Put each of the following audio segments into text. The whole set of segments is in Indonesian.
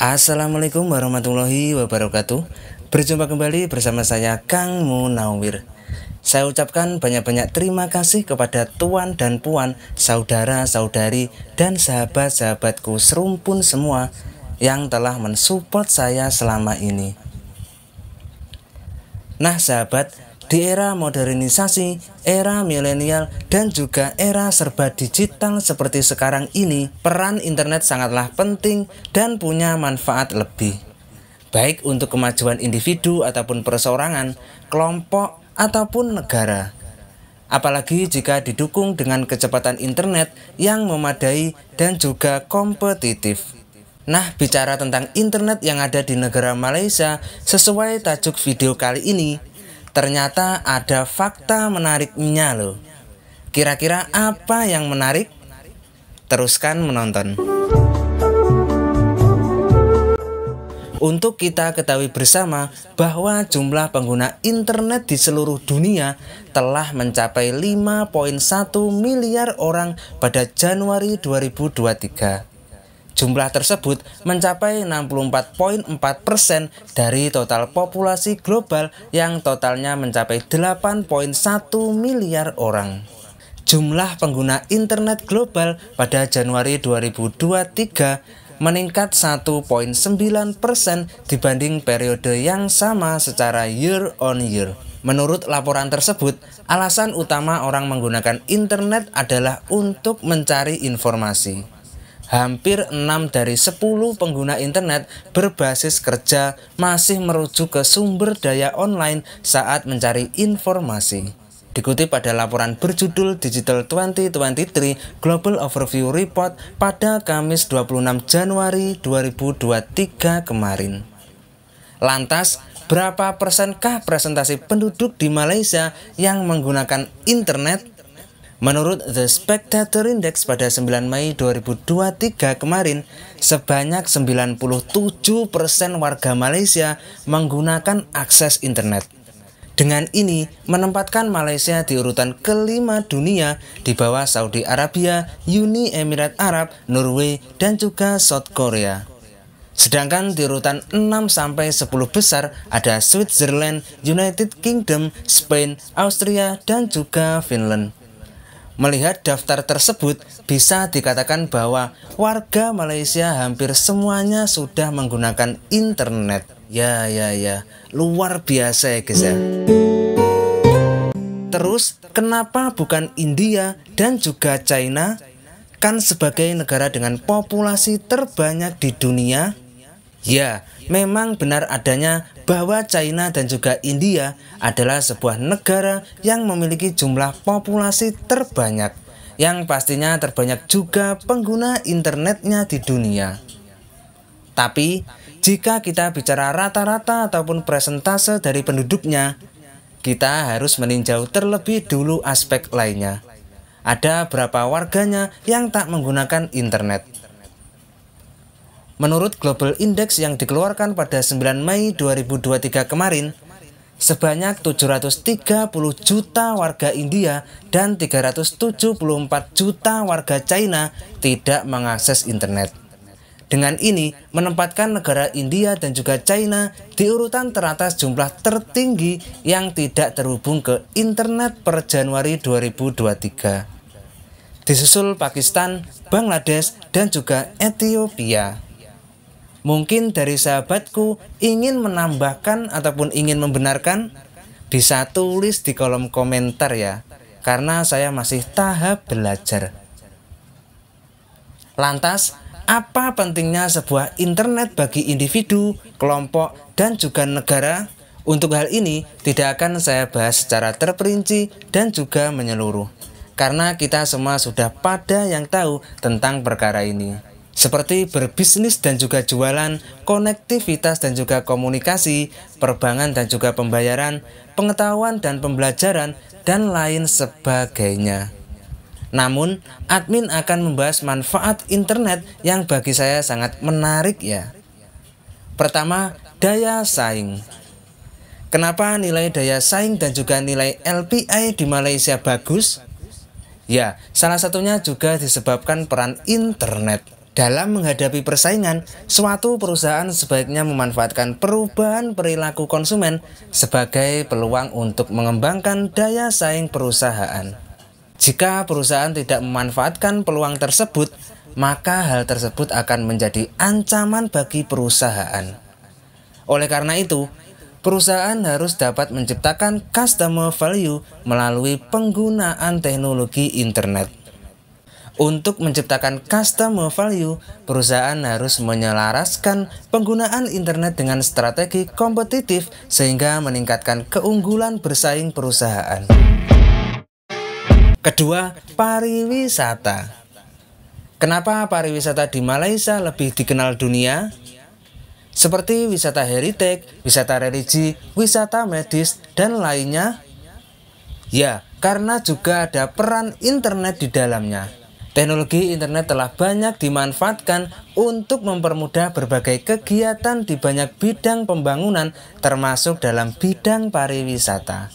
Assalamualaikum warahmatullahi wabarakatuh Berjumpa kembali bersama saya Kang Munawir Saya ucapkan banyak-banyak terima kasih kepada tuan dan puan Saudara-saudari dan sahabat-sahabatku serumpun semua Yang telah mensupport saya selama ini Nah sahabat, di era modernisasi, era milenial, dan juga era serba digital seperti sekarang ini, peran internet sangatlah penting dan punya manfaat lebih. Baik untuk kemajuan individu ataupun perseorangan, kelompok, ataupun negara. Apalagi jika didukung dengan kecepatan internet yang memadai dan juga kompetitif. Nah, bicara tentang internet yang ada di negara Malaysia, sesuai tajuk video kali ini, Ternyata ada fakta menariknya loh. Kira-kira apa yang menarik? Teruskan menonton. Untuk kita ketahui bersama bahwa jumlah pengguna internet di seluruh dunia telah mencapai 5.1 miliar orang pada Januari 2023. Jumlah tersebut mencapai 64.4% dari total populasi global yang totalnya mencapai 8.1 miliar orang. Jumlah pengguna internet global pada Januari 2023 meningkat 1.9% persen dibanding periode yang sama secara year on year. Menurut laporan tersebut, alasan utama orang menggunakan internet adalah untuk mencari informasi hampir 6 dari 10 pengguna internet berbasis kerja masih merujuk ke sumber daya online saat mencari informasi. Dikutip pada laporan berjudul Digital 2023 Global Overview Report pada Kamis 26 Januari 2023 kemarin. Lantas, berapa persenkah presentasi penduduk di Malaysia yang menggunakan internet? Menurut The Spectator Index pada 9 Mei 2023 kemarin, sebanyak 97% warga Malaysia menggunakan akses internet. Dengan ini, menempatkan Malaysia di urutan kelima dunia di bawah Saudi Arabia, Uni Emirat Arab, Norway, dan juga South Korea. Sedangkan di urutan 6-10 besar ada Switzerland, United Kingdom, Spain, Austria, dan juga Finland. Melihat daftar tersebut, bisa dikatakan bahwa warga Malaysia hampir semuanya sudah menggunakan internet. Ya, ya, ya, luar biasa ya guys ya. Terus, kenapa bukan India dan juga China? Kan sebagai negara dengan populasi terbanyak di dunia, Ya, memang benar adanya bahwa China dan juga India adalah sebuah negara yang memiliki jumlah populasi terbanyak, yang pastinya terbanyak juga pengguna internetnya di dunia. Tapi, jika kita bicara rata-rata ataupun presentase dari penduduknya, kita harus meninjau terlebih dulu aspek lainnya. Ada berapa warganya yang tak menggunakan internet? Menurut Global Index yang dikeluarkan pada 9 Mei 2023 kemarin, sebanyak 730 juta warga India dan 374 juta warga China tidak mengakses internet. Dengan ini, menempatkan negara India dan juga China di urutan teratas jumlah tertinggi yang tidak terhubung ke internet per Januari 2023. Disusul Pakistan, Bangladesh, dan juga Ethiopia. Mungkin dari sahabatku ingin menambahkan ataupun ingin membenarkan bisa tulis di kolom komentar ya karena saya masih tahap belajar. Lantas, apa pentingnya sebuah internet bagi individu, kelompok, dan juga negara? Untuk hal ini tidak akan saya bahas secara terperinci dan juga menyeluruh karena kita semua sudah pada yang tahu tentang perkara ini seperti berbisnis dan juga jualan, konektivitas dan juga komunikasi, perbankan dan juga pembayaran, pengetahuan dan pembelajaran, dan lain sebagainya. Namun, admin akan membahas manfaat internet yang bagi saya sangat menarik ya. Pertama, daya saing. Kenapa nilai daya saing dan juga nilai LPI di Malaysia bagus? Ya, salah satunya juga disebabkan peran internet. Dalam menghadapi persaingan, suatu perusahaan sebaiknya memanfaatkan perubahan perilaku konsumen sebagai peluang untuk mengembangkan daya saing perusahaan. Jika perusahaan tidak memanfaatkan peluang tersebut, maka hal tersebut akan menjadi ancaman bagi perusahaan. Oleh karena itu, perusahaan harus dapat menciptakan customer value melalui penggunaan teknologi internet. Untuk menciptakan customer value, perusahaan harus menyelaraskan penggunaan internet dengan strategi kompetitif sehingga meningkatkan keunggulan bersaing perusahaan. Kedua, pariwisata. Kenapa pariwisata di Malaysia lebih dikenal dunia? Seperti wisata heritage, wisata religi, wisata medis, dan lainnya? Ya, karena juga ada peran internet di dalamnya. Teknologi internet telah banyak dimanfaatkan untuk mempermudah berbagai kegiatan di banyak bidang pembangunan termasuk dalam bidang pariwisata.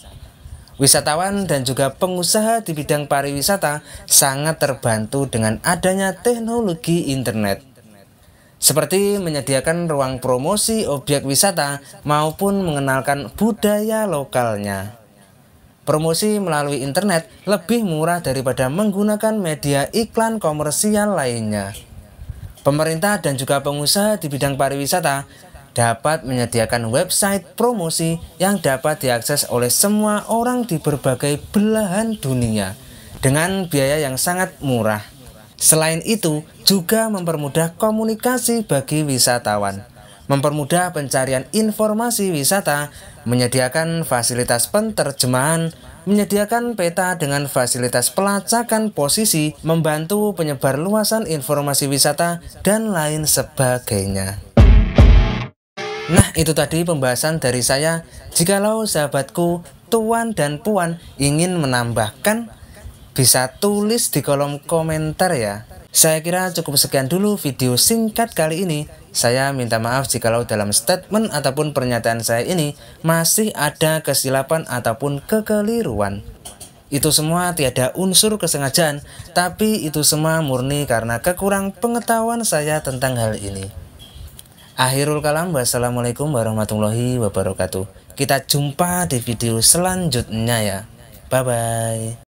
Wisatawan dan juga pengusaha di bidang pariwisata sangat terbantu dengan adanya teknologi internet seperti menyediakan ruang promosi objek wisata maupun mengenalkan budaya lokalnya. Promosi melalui internet lebih murah daripada menggunakan media iklan komersial lainnya. Pemerintah dan juga pengusaha di bidang pariwisata dapat menyediakan website promosi yang dapat diakses oleh semua orang di berbagai belahan dunia dengan biaya yang sangat murah. Selain itu, juga mempermudah komunikasi bagi wisatawan mempermudah pencarian informasi wisata, menyediakan fasilitas penterjemahan, menyediakan peta dengan fasilitas pelacakan posisi, membantu penyebar luasan informasi wisata, dan lain sebagainya. Nah itu tadi pembahasan dari saya Jikalau sahabatku Tuan dan Puan ingin menambahkan Bisa tulis di kolom komentar ya saya kira cukup sekian dulu video singkat kali ini. Saya minta maaf jikalau dalam statement ataupun pernyataan saya ini masih ada kesilapan ataupun kekeliruan. Itu semua tiada unsur kesengajaan, tapi itu semua murni karena kekurang pengetahuan saya tentang hal ini. Akhirul kalam, wassalamualaikum warahmatullahi wabarakatuh. Kita jumpa di video selanjutnya ya. Bye-bye.